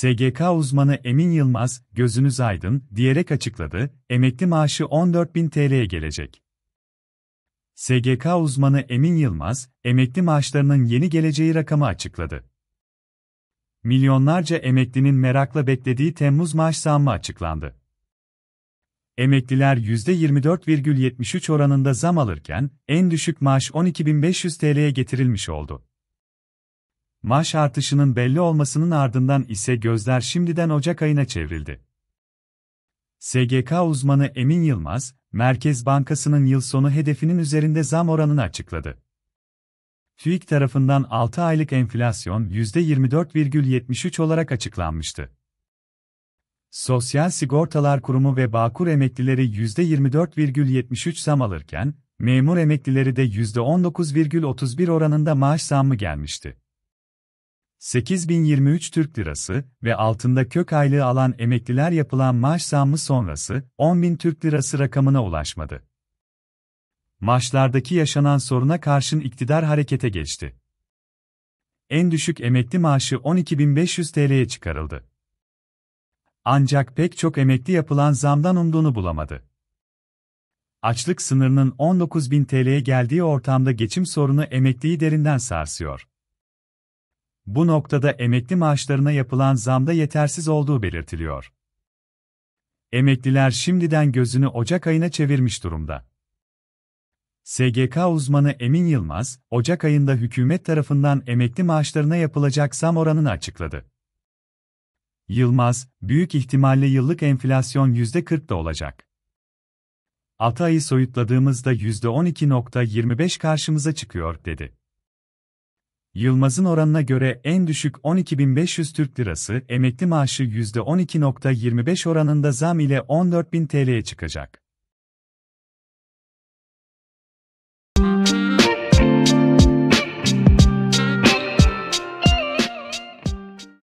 SGK uzmanı Emin Yılmaz, gözünüz aydın, diyerek açıkladı, emekli maaşı 14.000 TL'ye gelecek. SGK uzmanı Emin Yılmaz, emekli maaşlarının yeni geleceği rakamı açıkladı. Milyonlarca emeklinin merakla beklediği Temmuz maaş zammı açıklandı. Emekliler %24,73 oranında zam alırken, en düşük maaş 12.500 TL'ye getirilmiş oldu. Maaş artışının belli olmasının ardından ise gözler şimdiden Ocak ayına çevrildi. SGK uzmanı Emin Yılmaz, Merkez Bankası'nın yıl sonu hedefinin üzerinde zam oranını açıkladı. TÜİK tarafından 6 aylık enflasyon %24,73 olarak açıklanmıştı. Sosyal Sigortalar Kurumu ve Bağkur emeklileri %24,73 zam alırken, memur emeklileri de %19,31 oranında maaş zammı gelmişti. 8023 Türk Lirası ve altında kök aylığı alan emekliler yapılan maaş zammı sonrası 10.000 Türk Lirası rakamına ulaşmadı. Maaşlardaki yaşanan soruna karşın iktidar harekete geçti. En düşük emekli maaşı 12.500 TL'ye çıkarıldı. Ancak pek çok emekli yapılan zamdan umduğunu bulamadı. Açlık sınırının 19.000 TL'ye geldiği ortamda geçim sorunu emekliyi derinden sarsıyor. Bu noktada emekli maaşlarına yapılan zamda yetersiz olduğu belirtiliyor. Emekliler şimdiden gözünü Ocak ayına çevirmiş durumda. SGK uzmanı Emin Yılmaz, Ocak ayında hükümet tarafından emekli maaşlarına yapılacak zam oranını açıkladı. Yılmaz, büyük ihtimalle yıllık enflasyon %40'da olacak. 6 ayı soyutladığımızda %12.25 karşımıza çıkıyor, dedi. Yılmaz'ın oranına göre en düşük 12.500 Türk Lirası emekli maaşı %12.25 oranında zam ile 14.000 TL'ye çıkacak.